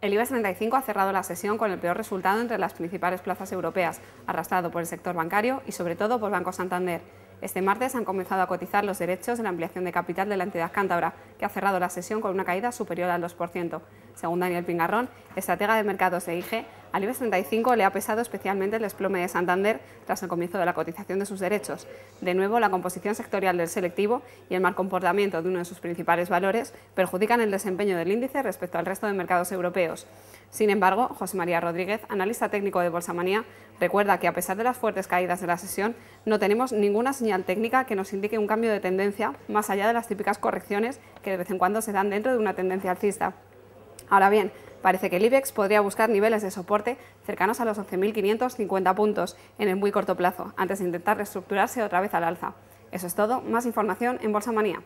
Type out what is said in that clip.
El IBEX 35 ha cerrado la sesión con el peor resultado entre las principales plazas europeas, arrastrado por el sector bancario y sobre todo por Banco Santander. Este martes han comenzado a cotizar los derechos de la ampliación de capital de la entidad cántabra, que ha cerrado la sesión con una caída superior al 2%. Según Daniel Pingarrón, estratega de mercados de IG, al IBEX 35 le ha pesado especialmente el desplome de Santander tras el comienzo de la cotización de sus derechos. De nuevo, la composición sectorial del selectivo y el mal comportamiento de uno de sus principales valores perjudican el desempeño del índice respecto al resto de mercados europeos. Sin embargo, José María Rodríguez, analista técnico de Manía, recuerda que a pesar de las fuertes caídas de la sesión, no tenemos ninguna señal técnica que nos indique un cambio de tendencia más allá de las típicas correcciones que de vez en cuando se dan dentro de una tendencia alcista. Ahora bien, parece que el IBEX podría buscar niveles de soporte cercanos a los 11.550 puntos en el muy corto plazo, antes de intentar reestructurarse otra vez al alza. Eso es todo, más información en Bolsa Manía.